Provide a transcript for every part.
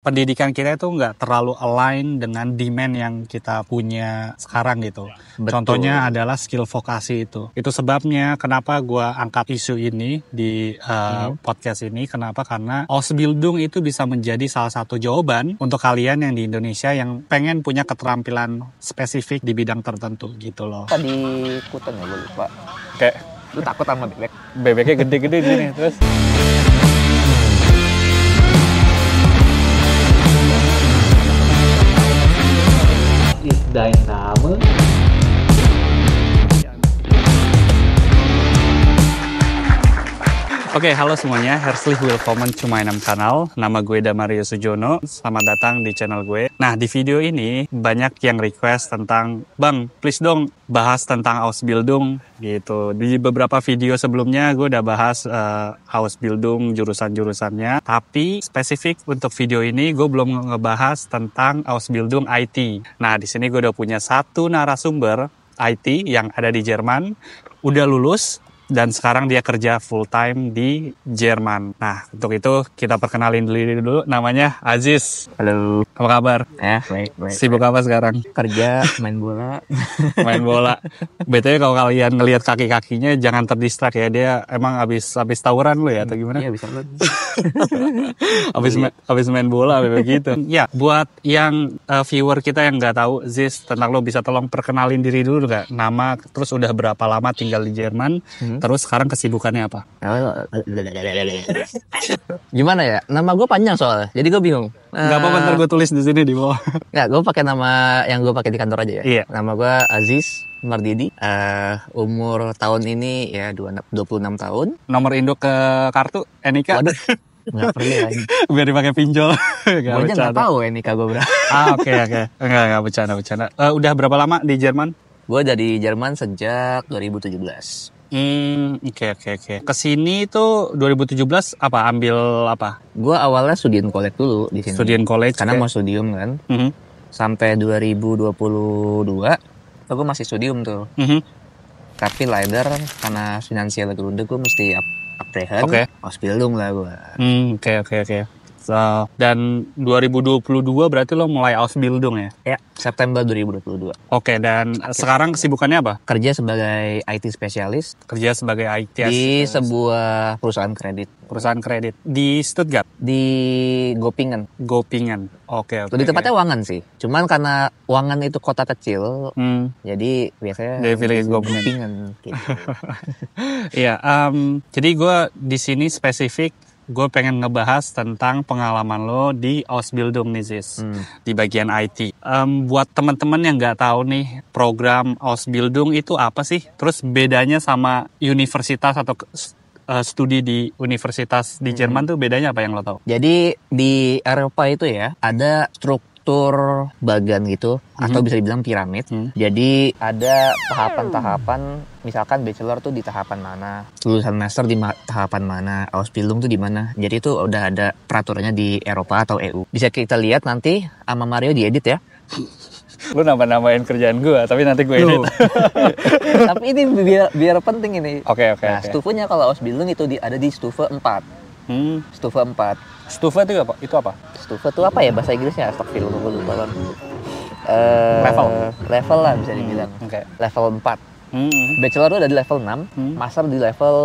pendidikan kita itu nggak terlalu align dengan demand yang kita punya sekarang gitu. Ya, betul. Contohnya adalah skill vokasi itu. Itu sebabnya kenapa gue angkat isu ini di uh, hmm. podcast ini. Kenapa? Karena Ausbildung itu bisa menjadi salah satu jawaban untuk kalian yang di Indonesia yang pengen punya keterampilan spesifik di bidang tertentu gitu loh. Tadi kuten ya gue lupa. Kayak lu takut sama bebek. Bebeknya gede-gede gini terus. da Inama. Oke, okay, halo semuanya. Herzlich willkommen to my name kanal. Nama gue Damario Sujono. Selamat datang di channel gue. Nah, di video ini banyak yang request tentang, Bang, please dong bahas tentang Ausbildung gitu. Di beberapa video sebelumnya gue udah bahas uh, eh, Ausbildung, jurusan-jurusannya. Tapi spesifik untuk video ini gue belum ngebahas tentang Ausbildung IT. Nah, di sini gue udah punya satu narasumber IT yang ada di Jerman udah lulus dan sekarang dia kerja full time di Jerman. Nah, untuk itu kita perkenalin dulu dulu namanya Aziz. Halo. Apa kabar? Ya, baik, baik. Sibuk apa sekarang? Kerja, main bola. main bola. BTW kalau kalian ngelihat kaki-kakinya jangan terdistrak ya. Dia emang habis habis tawuran lu ya atau gimana? Iya, habis tawuran. habis main bola begitu. Ya, buat yang uh, viewer kita yang nggak tahu Aziz, tentang lo bisa tolong perkenalin diri dulu nggak? Nama terus udah berapa lama tinggal di Jerman? Hmm Terus sekarang kesibukannya apa? Oh, Gimana ya? Nama gue panjang soalnya, jadi gue bingung. Gak apa-apa eh, ntar gue tulis di sini di bawah. Gak, gue pakai nama yang gue pakai di kantor aja ya. Iya. Nama gue Aziz Mardidi, uh, umur tahun ini ya dua puluh enam tahun. Nomor induk ke kartu, Enika. Waduh. Gak perlu ya. Biar dipakai pinjol. Gak bercanda. Gue enggak tahu ya nikah gue berapa. ah, oke okay, oke. Okay. Enggak enggak bercanda bercanda. Uh, udah berapa lama di Jerman? Gue dari Jerman sejak 2017. Hmm, oke okay, oke okay, oke. Okay. Kesini itu 2017 apa ambil apa? Gua awalnya studiin college dulu di sini. Studiin college karena okay. mau studium kan. Mm -hmm. Sampai 2022 aku masih studium tuh. Mm -hmm. Tapi later karena finansial gue udah mesti up, up Oke. Okay. Ospilum lah gua. Hmm, oke okay, oke okay, oke. Okay. So, dan 2022 berarti lo mulai Ausbildung ya? Ya, September 2022. Oke, dan okay. sekarang kesibukannya apa? Kerja sebagai IT spesialis. Kerja sebagai IT Di sebuah perusahaan kredit. Perusahaan kredit. Di Stuttgart? Di Gopingen. Gopingen, oke. Okay, okay, Di tempatnya okay. Wangen sih. Cuman karena Wangen itu kota kecil, hmm. jadi biasanya Dari pilih Gopingen. gitu. Iya, um, jadi gue di sini spesifik gue pengen ngebahas tentang pengalaman lo di Ausbildung nih hmm. di bagian IT. Um, buat teman-teman yang nggak tahu nih program Ausbildung itu apa sih? Terus bedanya sama universitas atau uh, studi di universitas di hmm. Jerman tuh bedanya apa yang lo tahu? Jadi di Eropa itu ya ada struktur struktur bagan gitu mm-hmm. atau bisa dibilang piramid. Mm-hmm. Jadi ada tahapan-tahapan misalkan bachelor tuh di tahapan mana, lulusan master di ma- tahapan mana, auspilum tuh di mana. Jadi itu udah ada peraturannya di Eropa atau EU. Bisa kita lihat nanti sama Mario diedit ya. lu nambah-nambahin kerjaan gue tapi nanti gue edit tapi ini biar biar penting ini oke okay, oke okay, nah okay. stufenya kalau Ausbildung itu di, ada di stufe 4 Hmm. Stufa 4. Stufa itu apa? Itu apa? Stufa itu apa ya bahasa Inggrisnya? Astagfirullah, gue lupa kan. Uh, level level lah bisa hmm, dibilang hmm, okay. level 4 hmm. bachelor udah di level 6 hmm. master di level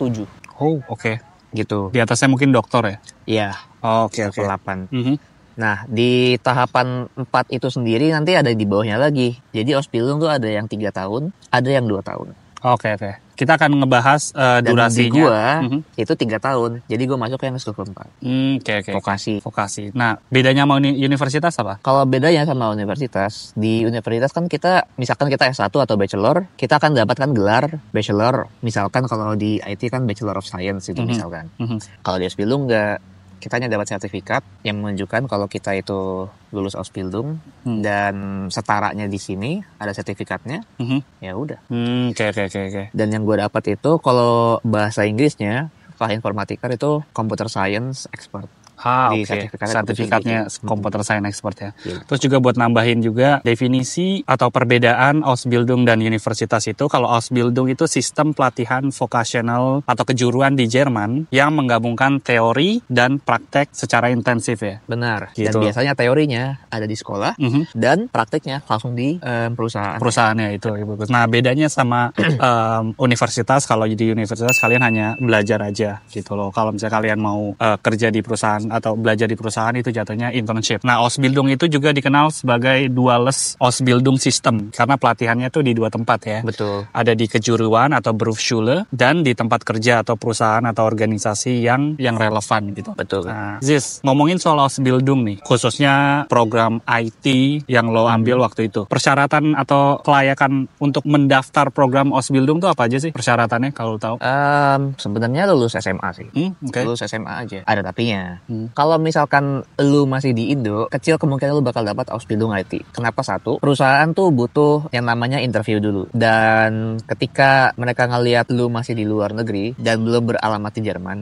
7 oh oke okay. gitu di atasnya mungkin dokter ya iya oh, Oke, oke level 8 mm -hmm. Nah, di tahapan 4 itu sendiri nanti ada di bawahnya lagi. Jadi ospilung tuh ada yang 3 tahun, ada yang 2 tahun. Oke, okay, oke. Okay kita akan ngebahas uh, eh, durasi durasinya. gue mm -hmm. itu tiga tahun, jadi gue masuk yang semester keempat. Hmm, oke okay, oke. Okay. Vokasi. Vokasi. Nah, bedanya sama uni universitas apa? Kalau bedanya sama universitas, di universitas kan kita, misalkan kita S1 atau bachelor, kita akan dapatkan gelar bachelor, misalkan kalau di IT kan bachelor of science itu mm -hmm. misalkan. Mm -hmm. Kalau di lu enggak, kita hanya dapat sertifikat yang menunjukkan kalau kita itu lulus Ausbildung hmm. dan setaranya di sini ada sertifikatnya hmm. ya udah hmm, oke okay, oke okay, oke okay. dan yang gue dapat itu kalau bahasa Inggrisnya setelah informatika itu computer science expert Ah, di okay. sertifikatnya, sertifikatnya komputer science expert ya. Yeah. Terus juga buat nambahin juga definisi atau perbedaan Ausbildung dan universitas itu kalau Ausbildung itu sistem pelatihan vokasional atau kejuruan di Jerman yang menggabungkan teori dan praktek secara intensif ya. Benar. Gitu. Dan biasanya teorinya ada di sekolah mm -hmm. dan prakteknya langsung di um, perusahaan. Perusahaannya itu, Nah, bedanya sama um, universitas kalau jadi universitas kalian hanya belajar aja gitu loh. Kalau misalnya kalian mau uh, kerja di perusahaan atau belajar di perusahaan itu jatuhnya internship. Nah, Ausbildung itu juga dikenal sebagai duales Ausbildung system karena pelatihannya tuh di dua tempat ya. Betul. Ada di kejuruan atau berufschule dan di tempat kerja atau perusahaan atau organisasi yang yang relevan gitu. Betul. Nah, Ziz, ngomongin soal Ausbildung nih, khususnya program IT yang lo ambil hmm. waktu itu. Persyaratan atau kelayakan untuk mendaftar program Ausbildung tuh apa aja sih persyaratannya kalau tahu? Um, sebenarnya lulus SMA sih. Hmm, okay. Lulus SMA aja. Ada tapinya. Hmm kalau misalkan lu masih di Indo, kecil kemungkinan lu bakal dapat Ausbildung IT. Kenapa satu? Perusahaan tuh butuh yang namanya interview dulu. Dan ketika mereka ngelihat lu masih di luar negeri dan belum beralamat di Jerman,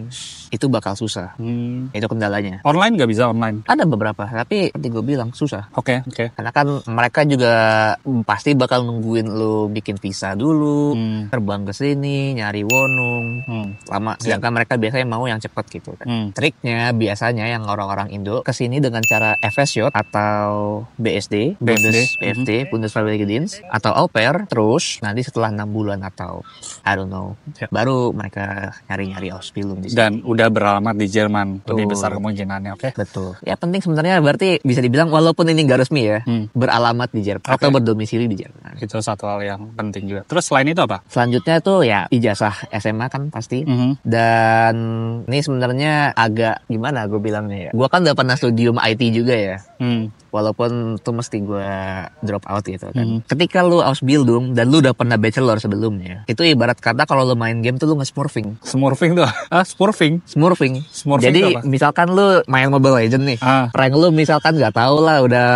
itu bakal susah. Hmm. Itu kendalanya. Online nggak bisa online? Ada beberapa, tapi nanti gue bilang susah. Oke, okay, oke. Okay. Karena kan mereka juga pasti bakal nungguin lu bikin visa dulu, hmm. terbang ke sini, nyari wonung, hmm. lama. Sedangkan yeah. mereka biasanya mau yang cepat gitu kan. Hmm. Triknya biasa biasanya yang orang-orang Indo ke sini dengan cara FSJ atau BSD, BSD. Bundes BFT, mm -hmm. Bundesfreiwilligendienst atau au pair. Terus nanti setelah enam bulan atau I don't know, ya. baru mereka nyari-nyari Ausbildung di sini. Dan udah beralamat di Jerman Betul. lebih besar kemungkinannya, oke? Okay? Betul. Ya penting sebenarnya berarti bisa dibilang walaupun ini nggak resmi ya, hmm. beralamat di Jerman okay. atau berdomisili di Jerman. Itu satu hal yang penting juga. Terus selain itu apa? Selanjutnya itu ya ijazah SMA kan pasti. Mm -hmm. Dan ini sebenarnya agak gimana? gue bilangnya ya. Gue kan udah pernah studium IT juga ya. Hmm walaupun itu mesti gue drop out gitu kan. Hmm. Ketika lu harus buildung dan lu udah pernah bachelor sebelumnya, itu ibarat kata kalau lu main game tuh lu nge-smurfing. Smurfing tuh? Ah, smurfing? Smurfing. smurfing Jadi apa? misalkan lu main Mobile Legend nih, ah. rank lu misalkan gak tau lah udah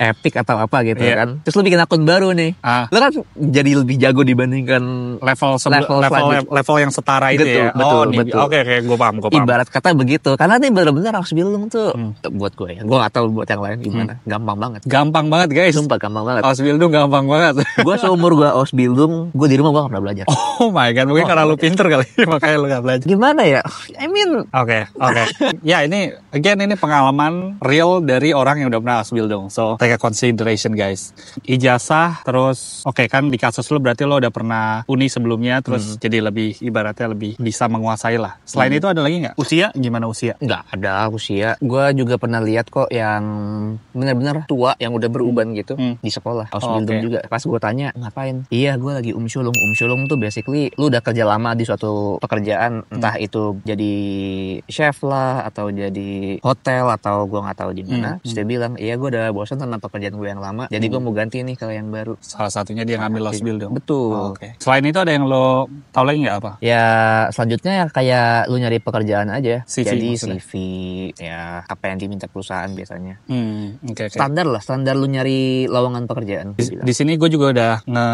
epic atau apa gitu yeah. kan. Terus lu bikin akun baru nih, ah. lu kan jadi lebih jago dibandingkan level level, level, level yang setara itu betul, ya? Betul, oh, betul. Oke, oke, gue paham, gue paham. Ibarat kata begitu, karena ini bener-bener buildung tuh hmm. buat gue ya, gue gak tau buat yang lain gimana. Hmm gimana? gampang banget gampang banget guys sumpah gampang banget Osbildung gampang banget gue seumur gue osbildung, gue di rumah gue gak pernah belajar oh my god mungkin oh, karena lu oh. pinter kali makanya lu gak belajar gimana ya I mean oke okay, oke okay. ya ini again ini pengalaman real dari orang yang udah pernah osbildung. so take a consideration guys ijazah terus oke okay, kan di kasus lu berarti lu udah pernah uni sebelumnya terus hmm. jadi lebih ibaratnya lebih bisa menguasai lah selain hmm. itu ada lagi nggak usia gimana usia nggak ada usia gue juga pernah lihat kok yang benar-benar tua yang udah beruban gitu hmm. di sekolah house oh, okay. juga pas gue tanya ngapain iya gue lagi umsulung umsulung tuh basically lu udah kerja lama di suatu pekerjaan hmm. entah itu jadi chef lah atau jadi hotel atau gue nggak tahu di hmm, mana hmm. dia bilang iya gue udah bosan tentang pekerjaan gue yang lama jadi hmm. gue mau ganti nih ke yang baru salah satunya dia ngambil loss bill dong betul oh, okay. selain itu ada yang lo tau lagi nggak apa ya selanjutnya ya kayak lu nyari pekerjaan aja CV, jadi maksudnya. CV ya apa yang diminta perusahaan biasanya hmm. Okay, okay. Standar lah, standar lu nyari lowongan pekerjaan. Di, di sini gue juga udah nge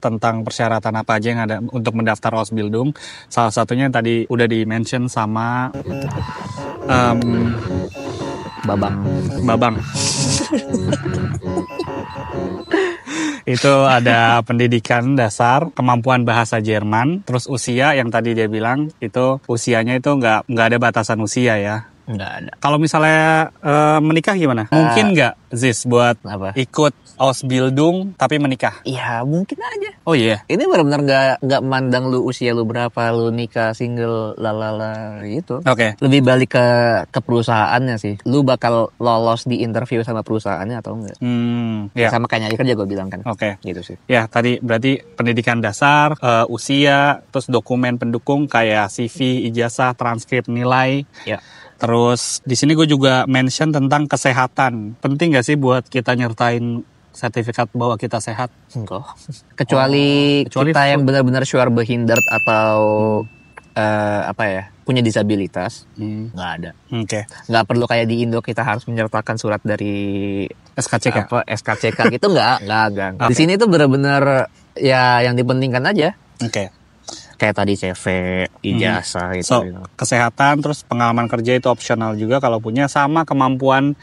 tentang persyaratan apa aja yang ada untuk mendaftar Ausbildung. Salah satunya yang tadi udah di-mention sama um, Babang. Babang. itu ada pendidikan dasar, kemampuan bahasa Jerman, terus usia yang tadi dia bilang itu usianya itu nggak nggak ada batasan usia ya. Enggak ada. Kalau misalnya uh, menikah gimana? Uh, mungkin nggak Zis buat apa? ikut Ausbildung tapi menikah? Iya mungkin aja. Oh iya? Yeah. Ini benar-benar nggak nggak mandang lu usia lu berapa, lu nikah single, lalala itu Oke. Okay. Lebih balik ke ke perusahaannya sih. Lu bakal lolos di interview sama perusahaannya atau enggak? Hmm. Yeah. Sama kayaknya aja kerja kan gue bilang kan. Oke. Okay. Gitu sih. Ya yeah, tadi berarti pendidikan dasar, uh, usia, terus dokumen pendukung kayak CV, ijazah, transkrip, nilai. Iya. Yeah Terus di sini gue juga mention tentang kesehatan. Penting gak sih buat kita nyertain sertifikat bahwa kita sehat? Enggak. Kecuali, oh, kecuali kita food. yang benar-benar sure behindert atau hmm. uh, apa ya? punya disabilitas hmm. nggak hmm. ada, oke, okay. nggak perlu kayak di Indo kita harus menyertakan surat dari SKCK, apa SKCK gitu nggak, nggak, nggak. Okay. Di sini tuh benar-benar ya yang dipentingkan aja. Oke. Okay kayak tadi CV, ijazah hmm. gitu, so, gitu. Kesehatan terus pengalaman kerja itu opsional juga kalau punya sama kemampuan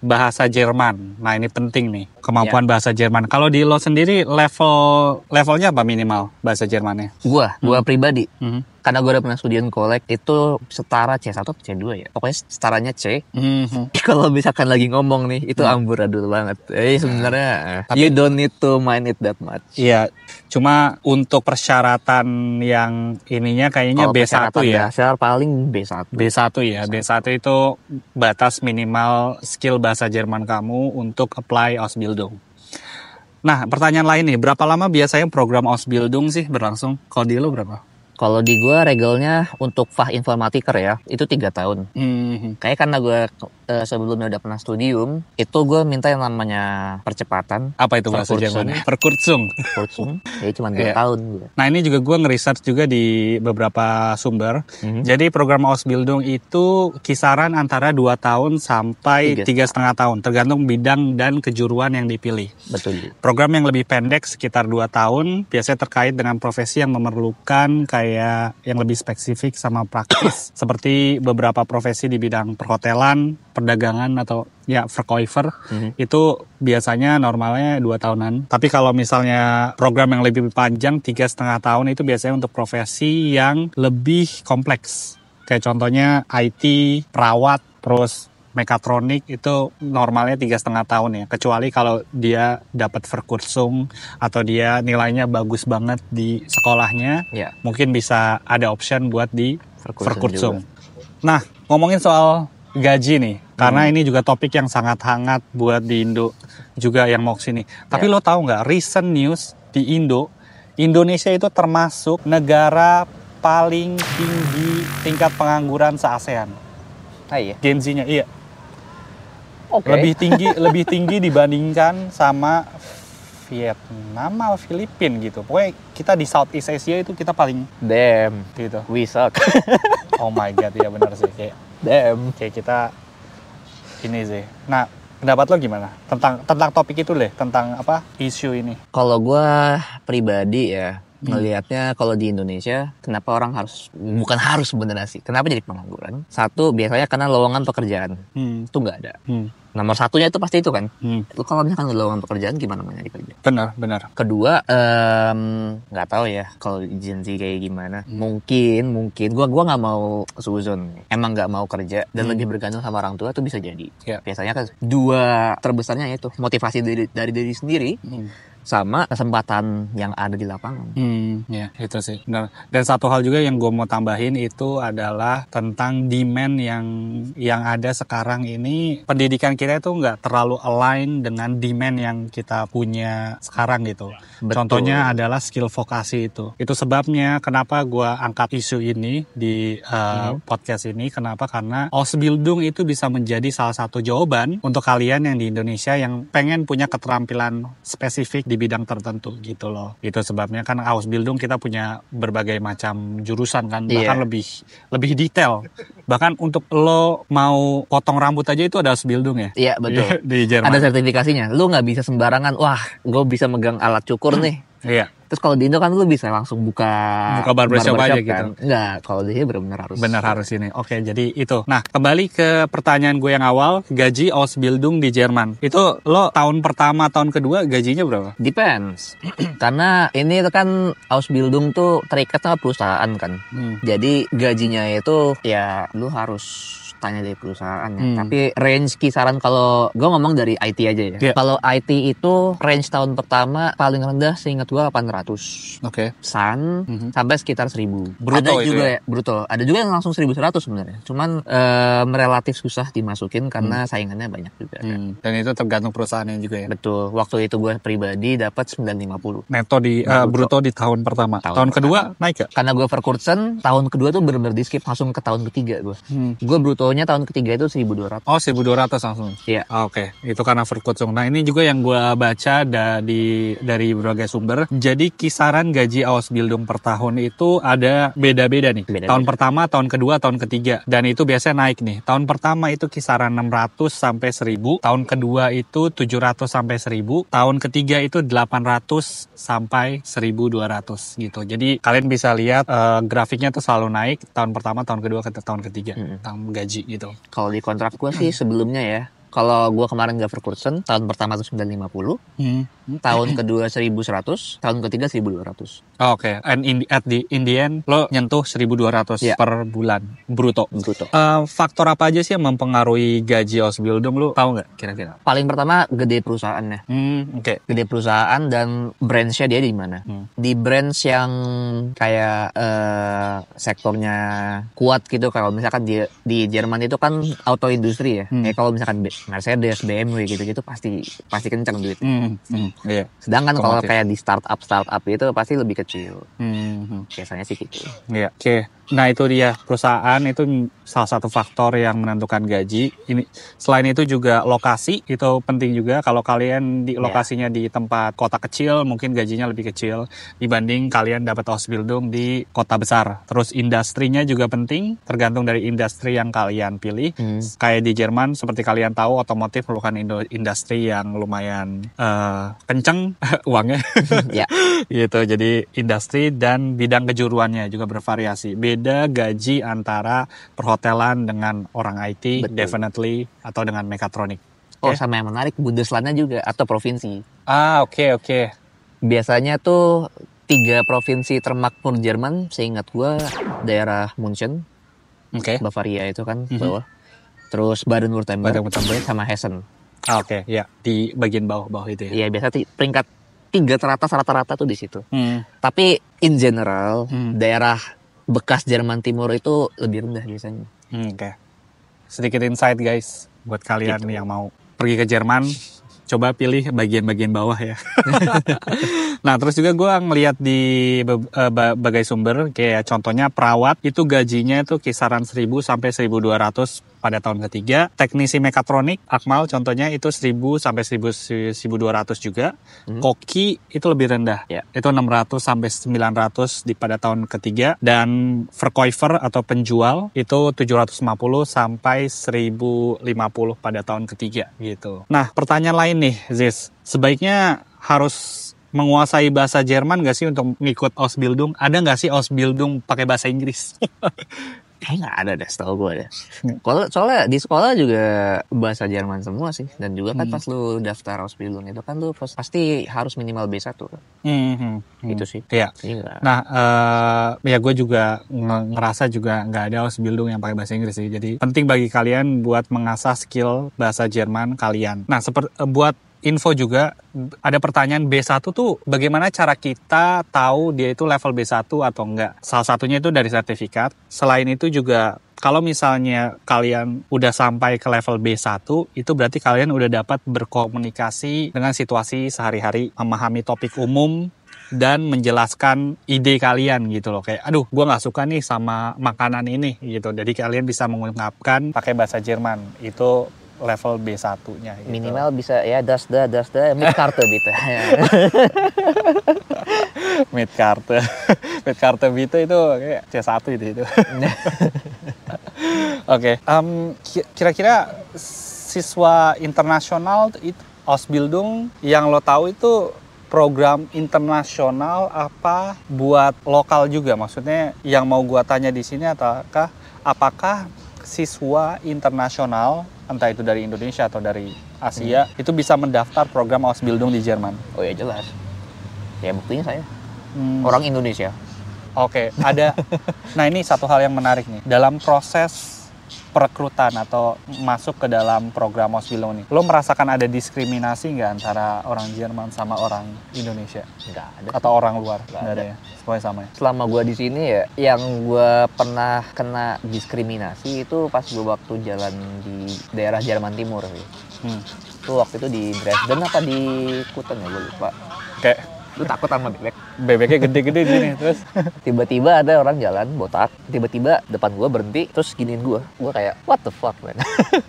bahasa Jerman. Nah, ini penting nih, kemampuan ya. bahasa Jerman. Kalau di lo sendiri level levelnya apa minimal bahasa Jermannya? Gua, gua hmm. pribadi. Hmm karena gue udah pernah studiin kolek itu setara C1 atau C2 ya pokoknya setaranya C mm-hmm. kalau misalkan lagi ngomong nih itu mm. amburadul banget eh sebenarnya mm. you don't need to mind it that much iya cuma untuk persyaratan yang ininya kayaknya B1 ya dasar paling B1 B1 ya B1. B1 itu batas minimal skill bahasa Jerman kamu untuk apply Ausbildung Nah, pertanyaan lain nih, berapa lama biasanya program Ausbildung sih berlangsung? Kalau di lo berapa? Kalau di gue regelnya untuk fah informatiker ya, itu tiga tahun. Mm-hmm. Kayak karena gue e, eh, sebelumnya udah pernah studium, itu gue minta yang namanya percepatan. Apa itu bahasa Jermannya? Perkursung. Perkursung. ya cuma dua yeah. tahun. Nah ini juga gue ngeresearch juga di beberapa sumber. Mm-hmm. Jadi program Ausbildung itu kisaran antara dua tahun sampai tiga setengah tahun, tergantung bidang dan kejuruan yang dipilih. Betul. Program yang lebih pendek sekitar dua tahun, biasanya terkait dengan profesi yang memerlukan kayak area yang lebih spesifik sama praktis seperti beberapa profesi di bidang perhotelan, perdagangan atau ya verkoiver mm-hmm. itu biasanya normalnya dua tahunan. Tapi kalau misalnya program yang lebih panjang tiga setengah tahun itu biasanya untuk profesi yang lebih kompleks. Kayak contohnya IT, perawat, terus mekatronik itu normalnya tiga setengah tahun ya kecuali kalau dia dapat verkursung atau dia nilainya bagus banget di sekolahnya ya. mungkin bisa ada option buat di verkursung. Nah ngomongin soal gaji nih karena hmm. ini juga topik yang sangat hangat buat di Indo juga yang mau sini. Tapi ya. lo tahu nggak recent news di Indo Indonesia itu termasuk negara paling tinggi tingkat pengangguran se ASEAN. Ah, iya. Gen Z-nya iya Okay. Lebih tinggi lebih tinggi dibandingkan sama Vietnam atau Filipina gitu. Pokoknya kita di South East Asia itu kita paling damn gitu. We suck. oh my god, ya benar sih kayak damn. Kayak kita ini sih. Nah, pendapat lo gimana tentang tentang topik itu deh, tentang apa isu ini? Kalau gue pribadi ya, hmm. kalau di Indonesia kenapa orang harus bukan harus sebenarnya sih kenapa jadi pengangguran satu biasanya karena lowongan pekerjaan hmm. itu nggak ada hmm nomor satunya itu pasti itu kan hmm. lu kalau misalkan lowongan pekerjaan gimana mau nyari kerja benar benar kedua nggak um, tahu ya kalau Gen Z kayak gimana hmm. mungkin mungkin gua gua nggak mau suzon emang nggak mau kerja dan hmm. lebih bergantung sama orang tua tuh bisa jadi yeah. biasanya kan dua terbesarnya itu motivasi dari dari diri sendiri hmm sama kesempatan yang ada di lapangan. Hmm, ya itu sih benar. Dan satu hal juga yang gue mau tambahin itu adalah tentang demand yang yang ada sekarang ini pendidikan kita itu nggak terlalu align dengan demand yang kita punya sekarang gitu. Betul. Contohnya adalah skill vokasi itu. Itu sebabnya kenapa gue angkat isu ini di uh, hmm. podcast ini. Kenapa? Karena Ausbildung itu bisa menjadi salah satu jawaban untuk kalian yang di Indonesia yang pengen punya keterampilan spesifik di bidang tertentu gitu loh. Itu sebabnya kan Ausbildung kita punya berbagai macam jurusan kan. Iya. Bahkan lebih lebih detail. Bahkan untuk lo mau potong rambut aja itu ada Ausbildung ya? Iya yeah, betul. di Jerman. Ada sertifikasinya. Lo nggak bisa sembarangan. Wah, gue bisa megang alat cukur Hmm. nih. Iya. Terus kalau di Indo kan lu bisa langsung buka buka barbershop, aja gitu. kan? gitu. Enggak, kalau di sini benar-benar harus. Benar harus ini. Oke, jadi itu. Nah, kembali ke pertanyaan gue yang awal, gaji Ausbildung di Jerman. Itu lo tahun pertama, tahun kedua gajinya berapa? Depends. Karena ini kan Ausbildung tuh terikat sama perusahaan kan. Hmm. Jadi gajinya itu ya lu harus tanya dari perusahaan ya. Hmm. Tapi range kisaran kalau gue ngomong dari IT aja ya. Yeah. Kalau IT itu range tahun pertama paling rendah seingat gue 800. Oke. Okay. San mm -hmm. sampai sekitar 1000. Bruto ada juga ya? ya bruto. Ada juga yang langsung 1100 sebenarnya. Cuman um, eh, relatif susah dimasukin karena hmm. saingannya banyak juga. Kan. Hmm. Kan? Dan itu tergantung perusahaannya juga ya. Betul. Waktu itu gue pribadi dapat 950. Neto di uh, bruto. bruto di tahun pertama. Tahun, tahun kedua naik ya? Karena gue perkursen tahun kedua tuh bener-bener di skip langsung ke tahun ketiga gue. Hmm. Gue bruto low tahun ketiga itu 1200. Oh, 1200 langsung. Iya. Oh, Oke, okay. itu karena song Nah, ini juga yang gue baca dari dari berbagai sumber. Jadi kisaran gaji Ausbildung per tahun itu ada beda-beda nih. Beda -beda. Tahun pertama, tahun kedua, tahun ketiga. Dan itu biasanya naik nih. Tahun pertama itu kisaran 600 sampai 1000, tahun kedua itu 700 sampai 1000, tahun ketiga itu 800 sampai 1200 gitu. Jadi kalian bisa lihat uh, grafiknya tuh selalu naik tahun pertama, tahun kedua, ke tahun ketiga. Hmm. Tahun gaji gitu. Kalau di kontrak gue sih hmm. sebelumnya ya, kalau gue kemarin gak Ferguson, tahun pertama tuh 950, hmm. tahun kedua 1100, tahun ketiga 1200. Oh, Oke, okay. and in the, at the, in the end lo nyentuh 1200 yeah. per bulan bruto. Bruto. Uh, faktor apa aja sih yang mempengaruhi gaji Ausbildung lo tahu gak kira-kira? Paling pertama gede perusahaannya. Hmm, Oke. Okay. Gede perusahaan dan branchnya dia di mana? Hmm. Di branch yang kayak uh, sektornya kuat gitu kalau misalkan di di Jerman itu kan auto industri ya. Hmm. Kayak kalau misalkan Mercedes, saya BMW gitu-gitu pasti pasti kencang duit. Mm, mm, iya. Sedangkan kalau kayak di startup startup itu pasti lebih kecil. mm. Biasanya sih gitu. Iya. Oke. Okay. Nah itu dia perusahaan itu salah satu faktor yang menentukan gaji. Ini selain itu juga lokasi itu penting juga. Kalau kalian di iya. lokasinya yeah. di tempat kota kecil mungkin gajinya lebih kecil dibanding kalian dapat Ausbildung di kota besar. Terus industrinya juga penting tergantung dari industri yang kalian pilih. Mm. Kayak di Jerman seperti kalian tahu tahu otomotif merupakan industri yang lumayan uh, kenceng uangnya. ya. Gitu. Jadi industri dan bidang kejuruannya juga bervariasi. Beda gaji antara perhotelan dengan orang IT Betul. definitely atau dengan mekatronik. Okay. Oh, sama yang menarik Bundeslandnya juga atau provinsi. Ah, oke okay, oke. Okay. Biasanya tuh tiga provinsi termakmur Jerman, seingat gua daerah München, okay. Bavaria itu kan mm -hmm. bawah terus Baden Wurtemberg Baden sama Hessen. Ah, Oke, okay. ya di bagian bawah-bawah itu ya. Iya, biasa peringkat tiga teratas rata-rata tuh di situ. Hmm. Tapi in general hmm. daerah bekas Jerman Timur itu lebih rendah biasanya. Hmm, Oke, okay. sedikit insight guys buat kalian gitu. yang mau pergi ke Jerman, coba pilih bagian-bagian bawah ya. nah terus juga gue ngeliat di berbagai eh, sumber kayak contohnya perawat itu gajinya itu kisaran 1000 sampai 1200 pada tahun ketiga. Teknisi mekatronik, Akmal contohnya itu 1000 sampai 1000, 1200 juga. Hmm. Koki itu lebih rendah. Yeah. Itu 600 sampai 900 di pada tahun ketiga dan verkoiver atau penjual itu 750 sampai 1050 pada tahun ketiga gitu. Nah, pertanyaan lain nih, Ziz. Sebaiknya harus menguasai bahasa Jerman gak sih untuk ngikut Ausbildung? Ada gak sih Ausbildung pakai bahasa Inggris? kayak eh, nggak ada deh setahu gue deh hmm. kalau soalnya di sekolah juga bahasa Jerman semua sih dan juga kan hmm. pas lu daftar Ausbildung itu kan lu pasti harus minimal B1 kan hmm, hmm, hmm. itu sih iya, iya nah uh, ya gue juga ngerasa juga nggak ada Ausbildung yang pakai bahasa Inggris sih jadi penting bagi kalian buat mengasah skill bahasa Jerman kalian nah seperti eh, buat info juga ada pertanyaan B1 tuh bagaimana cara kita tahu dia itu level B1 atau enggak. Salah satunya itu dari sertifikat. Selain itu juga kalau misalnya kalian udah sampai ke level B1, itu berarti kalian udah dapat berkomunikasi dengan situasi sehari-hari, memahami topik umum, dan menjelaskan ide kalian gitu loh kayak aduh gue nggak suka nih sama makanan ini gitu jadi kalian bisa mengungkapkan pakai bahasa Jerman itu level B1-nya gitu. Minimal bisa ya dasda dasda mid carte bita. mid carte. mid carte bita itu kayak C1 itu itu. Oke. Okay. Um, kira-kira siswa internasional itu Ausbildung yang lo tahu itu program internasional apa buat lokal juga maksudnya yang mau gua tanya di sini ataukah apakah siswa internasional entah itu dari Indonesia atau dari Asia hmm. itu bisa mendaftar program Ausbildung di Jerman. Oh ya jelas. Ya buktinya saya hmm. orang Indonesia. Oke, okay, ada. nah ini satu hal yang menarik nih dalam proses perekrutan atau masuk ke dalam program Oswilo ini, lo merasakan ada diskriminasi nggak antara orang Jerman sama orang Indonesia? Nggak ada. Atau orang luar? Nggak, ada. ada ya? Semuanya sama ya? Selama gue di sini ya, yang gue pernah kena diskriminasi itu pas gue waktu jalan di daerah Jerman Timur. Sih. Hmm. Tuh waktu itu di Dresden apa di Kuten ya, gue lupa. Kayak lu takut sama bebek bebeknya gede-gede gini terus tiba-tiba ada orang jalan botak tiba-tiba depan gua berhenti terus giniin gua gua kayak what the fuck man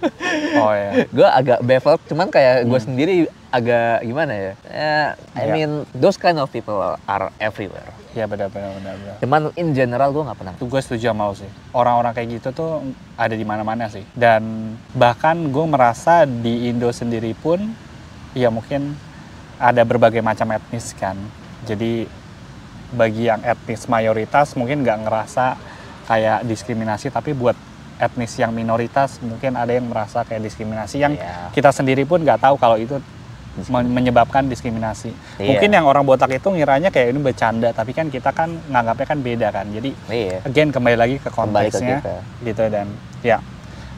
oh ya gua agak bevel cuman kayak gua hmm. sendiri agak gimana ya? Eh, I yeah. mean those kind of people are everywhere. Iya benar benar benar. Cuman in general gue nggak pernah. Tuh gue setuju sama lo sih. Orang-orang kayak gitu tuh ada di mana-mana sih. Dan bahkan gue merasa di Indo sendiri pun, ya mungkin ada berbagai macam etnis kan. Jadi bagi yang etnis mayoritas mungkin nggak ngerasa kayak diskriminasi, tapi buat etnis yang minoritas mungkin ada yang merasa kayak diskriminasi yang yeah. kita sendiri pun nggak tahu kalau itu menyebabkan diskriminasi. Yeah. Mungkin yang orang botak itu ngiranya kayak ini bercanda, tapi kan kita kan nganggapnya kan beda kan. Jadi, yeah. again kembali lagi ke konteksnya, ke gitu dan ya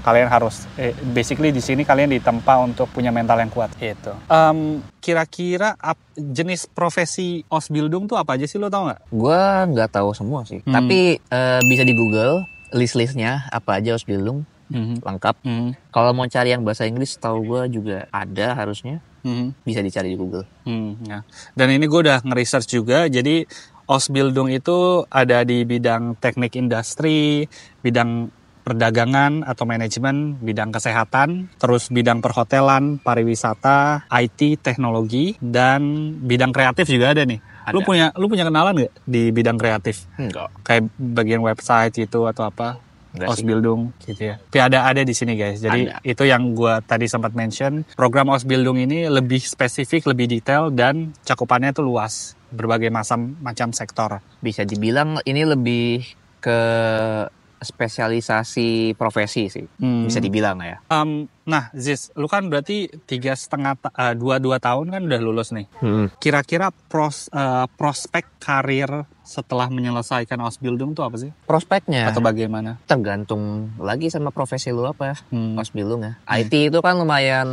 kalian harus eh, basically di sini kalian ditempa untuk punya mental yang kuat itu Um, kira-kira jenis profesi Osbildung tuh apa aja sih lo tau nggak? Gue nggak tahu semua sih, hmm. tapi uh, bisa di Google list-listnya apa aja Osbildung mm-hmm. lengkap. Mm-hmm. Kalau mau cari yang bahasa Inggris, tau gue juga ada harusnya mm-hmm. bisa dicari di Google. Mm, ya. Dan ini gue udah ngeresearch juga, jadi Osbildung itu ada di bidang teknik industri, bidang perdagangan atau manajemen, bidang kesehatan, terus bidang perhotelan, pariwisata, IT, teknologi, dan bidang kreatif juga ada nih. Ada. Lu punya lu punya kenalan gak di bidang kreatif? Enggak. Kayak bagian website itu atau apa? Osbildung gitu ya. Tapi ada ada di sini guys. Jadi ada. itu yang gua tadi sempat mention. Program Osbildung ini lebih spesifik, lebih detail dan cakupannya itu luas berbagai macam macam sektor. Bisa dibilang ini lebih ke spesialisasi profesi sih hmm. bisa dibilang ya. Um, nah Ziz, lu kan berarti tiga setengah eh, dua dua tahun kan udah lulus nih. Hmm. Kira-kira hmm. pros, uh, prospek karir setelah menyelesaikan Ausbildung tuh apa sih? Prospeknya. Atau bagaimana? Tergantung lagi sama profesi lu apa hmm. Ausbildung ya. Hmm. IT itu kan lumayan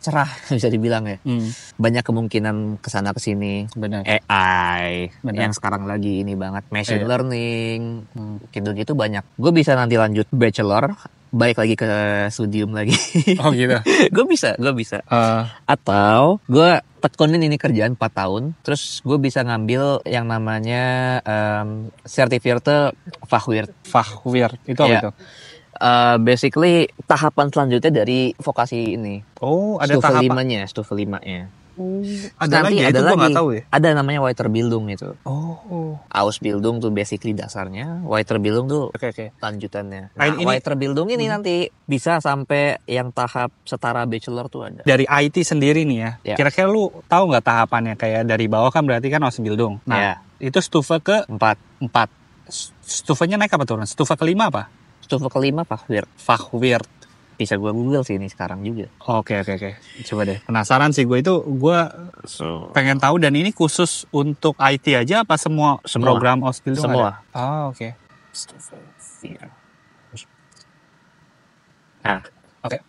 cerah bisa dibilang ya. Hmm. Banyak kemungkinan kesana kesini. Benar. AI Benar. yang sekarang lagi ini banget. Machine e. learning. Hmm. Gitu-gitu hmm. banyak. Gue bisa nanti lanjut bachelor balik lagi ke studium lagi. Oh gitu. gue bisa, gue bisa. Uh. Atau gue tekunin ini kerjaan 4 tahun, terus gue bisa ngambil yang namanya um, sertifikat fachwirt. Fachwirt itu apa yeah. itu? Uh, basically tahapan selanjutnya dari vokasi ini. Oh, ada Stufel tahapan. 5-nya, Stufel 5-nya. Oh. Ada Nanti lagi ya, ada lagi. tahu ya. Ada namanya Weiterbildung itu. Oh. Aus Ausbildung tuh basically dasarnya, Weiterbildung tuh okay, okay. lanjutannya. Nah, nah ini, Weiterbildung ini hmm. nanti bisa sampai yang tahap setara bachelor tuh ada. Dari IT sendiri nih ya. ya. Kira-kira lu tahu nggak tahapannya kayak dari bawah kan berarti kan Ausbildung. Nah, yeah. itu stufe ke empat empat Stufanya naik apa turun? Stufe kelima apa? Stufe kelima Fachwirt. Fachwirt bisa gue google sih ini sekarang juga. Oke okay, oke okay, oke. Okay. Coba deh. Penasaran sih gue itu gue so, pengen tahu dan ini khusus untuk IT aja apa semua, semua. program ospil semua. Ada? Oh oke. Okay. Nah oke. Okay.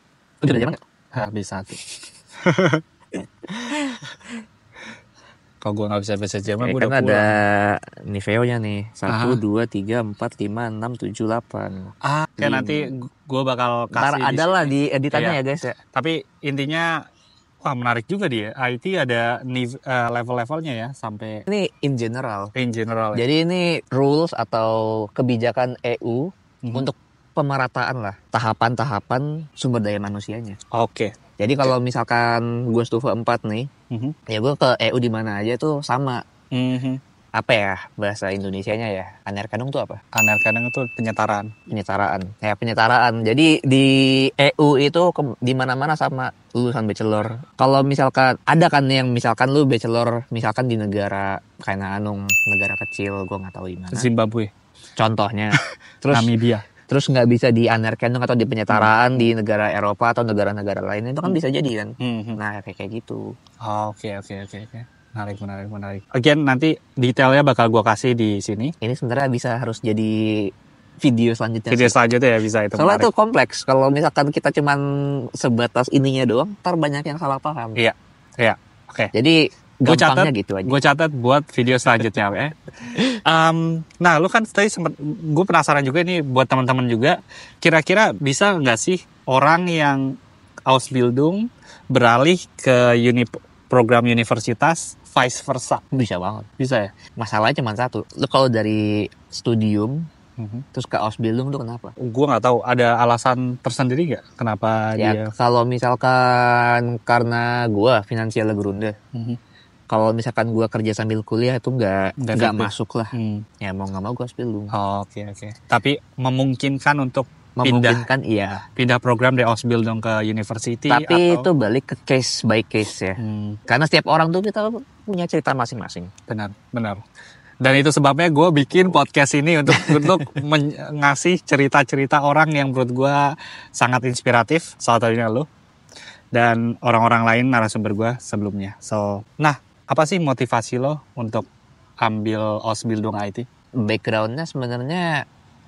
Udah jalan Habis satu. Kalau gue nggak bisa bahasa Jerman, eh, gue kan udah pulang. ada Niveo-nya nih. Satu, dua, tiga, empat, lima, enam, tujuh, delapan. Ah, kayak nanti gue bakal kasih. Ntar ada lah di editannya ya, ya guys ya. Tapi intinya wah menarik juga dia. IT ada uh, level-levelnya ya sampai ini in general. In general. Ya. Jadi ini rules atau kebijakan EU mm hmm. untuk pemerataan lah tahapan-tahapan sumber daya manusianya. Oke, okay. Jadi kalau misalkan gue stufa 4 nih, mm-hmm. ya gue ke EU di mana aja tuh sama. Mm-hmm. Apa ya bahasa Indonesianya ya? Aner tuh apa? Aner tuh itu penyetaraan. Penyetaraan. Ya penyetaraan. Jadi di EU itu di mana-mana sama lulusan bachelor. Kalau misalkan ada kan yang misalkan lu bachelor misalkan di negara kayak Anung, negara kecil, gue nggak tahu di mana. Zimbabwe. Contohnya. Terus Namibia terus nggak bisa di anarken atau di penyetaraan hmm. di negara Eropa atau negara-negara lain itu kan hmm. bisa jadi kan hmm, hmm. nah kayak kayak gitu oh, oke oke oke oke menarik menarik menarik again nanti detailnya bakal gue kasih di sini ini sebenarnya bisa harus jadi video selanjutnya video selanjutnya ya bisa itu soalnya itu kompleks kalau misalkan kita cuman sebatas ininya doang ntar banyak yang salah paham iya iya oke okay. jadi gue catat gitu gue catat buat video selanjutnya ya um, nah lu kan tadi sempat gue penasaran juga ini buat teman-teman juga kira-kira bisa nggak sih orang yang Ausbildung beralih ke uni program universitas vice versa bisa banget bisa ya masalahnya cuma satu lu kalau dari studium Mm-hmm. Terus ke Ausbildung tuh kenapa? Gue nggak tahu. Ada alasan tersendiri nggak kenapa ya, dia? Kalau misalkan karena gue finansialnya gerunda, mm-hmm kalau misalkan gue kerja sambil kuliah itu nggak nggak gitu. masuk lah hmm. ya mau nggak mau gue harus dulu oke oh, oke okay, okay. tapi memungkinkan untuk memungkinkan pindah, iya pindah program dari Ausbil dong ke university tapi atau... itu balik ke case by case ya hmm. karena setiap orang tuh kita punya cerita masing-masing benar benar dan itu sebabnya gue bikin podcast ini untuk untuk ngasih cerita-cerita orang yang menurut gue sangat inspiratif salah satunya lo dan orang-orang lain narasumber gue sebelumnya so nah apa sih motivasi lo untuk ambil osbildung IT? Backgroundnya sebenarnya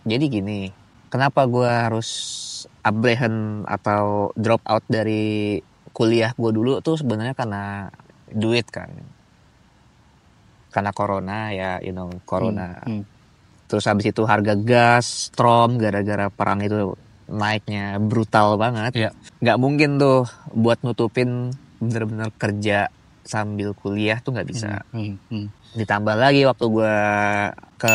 jadi gini, kenapa gue harus abrehen atau drop out dari kuliah gue dulu tuh sebenarnya karena duit kan, karena corona ya, you know, corona. Hmm, hmm. Terus habis itu harga gas, strom, gara-gara perang itu naiknya brutal banget. Yeah. Gak mungkin tuh buat nutupin bener-bener kerja sambil kuliah tuh nggak bisa. Hmm, hmm, hmm. Ditambah lagi waktu gue ke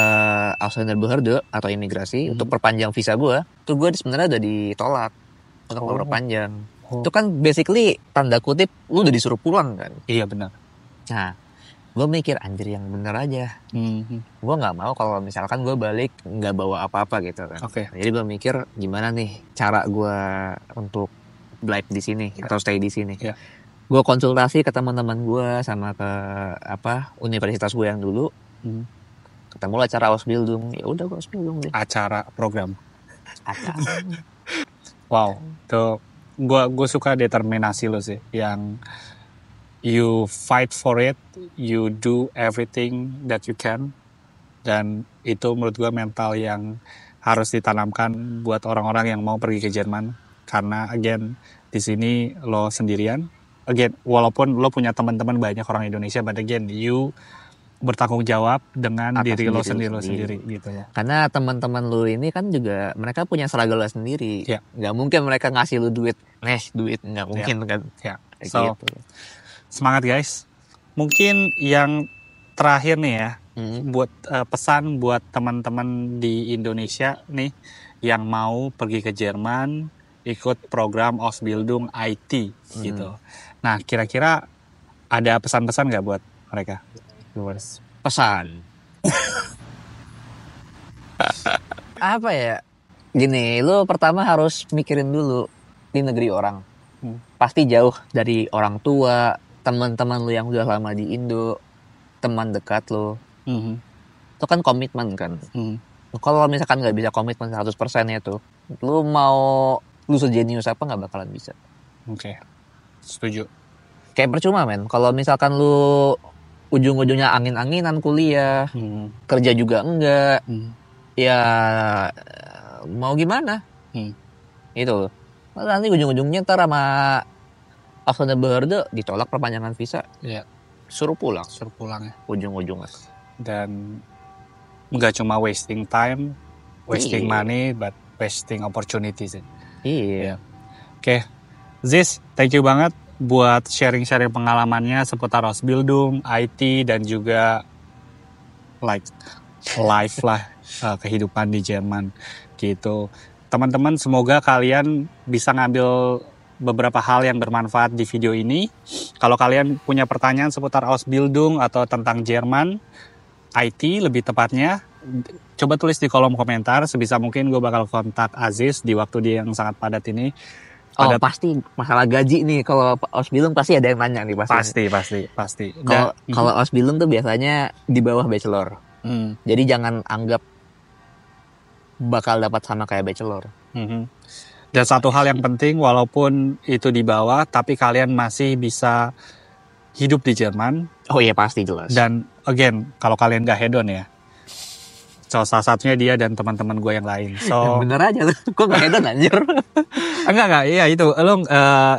Ausländer Behörde atau imigrasi hmm. untuk perpanjang visa gue, tuh gue sebenarnya udah ditolak untuk oh. perpanjang. Oh. Itu kan basically tanda kutip lu udah disuruh pulang kan? Iya benar. Nah, gue mikir anjir yang bener aja hmm, hmm. gue nggak mau kalau misalkan gue balik nggak bawa apa-apa gitu kan okay. jadi gue mikir gimana nih cara gue untuk live di sini yeah. atau stay di sini yeah gue konsultasi ke teman-teman gue sama ke apa universitas gue yang dulu hmm. ketemu lah acara Ausbildung ya udah gue Ausbildung deh acara program acara wow tuh gue gue suka determinasi lo sih yang you fight for it you do everything that you can dan itu menurut gue mental yang harus ditanamkan buat orang-orang yang mau pergi ke Jerman karena again di sini lo sendirian again walaupun lo punya teman-teman banyak orang Indonesia but again you bertanggung jawab dengan Atas diri lo sendiri lo sendiri, gitu ya. Karena teman-teman lo ini kan juga mereka punya seragam lo sendiri. Yeah. Gak mungkin mereka ngasih lo duit, nih duit nggak ya. mungkin yeah. kan. Yeah. so gitu. semangat guys. Mungkin yang terakhir nih ya, hmm. buat uh, pesan buat teman-teman di Indonesia nih yang mau pergi ke Jerman ikut program Ausbildung IT gitu. hmm. gitu. Nah, kira-kira ada pesan-pesan nggak buat mereka? Viewers. Pesan. Apa ya? Gini, lu pertama harus mikirin dulu di negeri orang. Hmm. Pasti jauh dari orang tua, teman-teman lu yang udah lama di Indo, teman dekat lu. Hmm. Itu kan komitmen kan. Hmm. Kalau misalkan nggak bisa komitmen 100% itu, tuh, lu mau lu sejenius apa nggak bakalan bisa. Oke. Okay Setuju. Kayak percuma men, kalau misalkan lu ujung-ujungnya angin-anginan kuliah, hmm. kerja juga enggak, hmm. ya mau gimana? Hmm. Itu Nanti ujung-ujungnya ntar sama Afsana berde ditolak perpanjangan visa. ya. Suruh pulang. Suruh pulang ya. Ujung-ujungnya. Dan nggak cuma wasting time, wasting Iyi. money, but wasting opportunities. Iya. Yeah. Oke, okay. Ziz, thank you banget buat sharing-sharing pengalamannya seputar Ausbildung, IT, dan juga like life lah uh, kehidupan di Jerman gitu. Teman-teman semoga kalian bisa ngambil beberapa hal yang bermanfaat di video ini. Kalau kalian punya pertanyaan seputar Ausbildung atau tentang Jerman, IT lebih tepatnya, coba tulis di kolom komentar. Sebisa mungkin gue bakal kontak Aziz di waktu dia yang sangat padat ini. Oh ada... pasti masalah gaji nih kalau os bilung pasti ada yang nanya nih pasti. Pasti pasti pasti. Kalau nah, kalau os bilung tuh biasanya di bawah bachelor. Hmm. Jadi jangan anggap bakal dapat sama kayak bachelor. Hmm. Dan satu hal yang penting walaupun itu di bawah tapi kalian masih bisa hidup di Jerman. Oh iya pasti jelas. Dan again kalau kalian gak hedon ya So, salah satunya dia dan teman-teman gue yang lain. So bener aja lu, gue gak edan anjir. enggak enggak, iya itu. Lu uh, eh,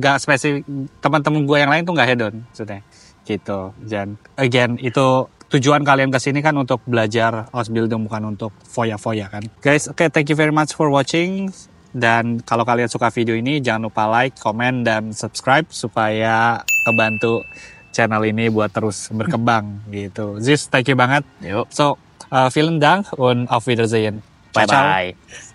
gak spesifik teman-teman gue yang lain tuh gak hedon maksudnya. Gitu. Dan again itu tujuan kalian kesini kan untuk belajar house building bukan untuk foya-foya kan. Guys, oke okay, thank you very much for watching. Dan kalau kalian suka video ini jangan lupa like, comment dan subscribe supaya kebantu channel ini buat terus berkembang gitu. zis thank you banget. Yuk. So, Eh, vielen Dank und auf Wiedersehen. Bye, ciao, bye.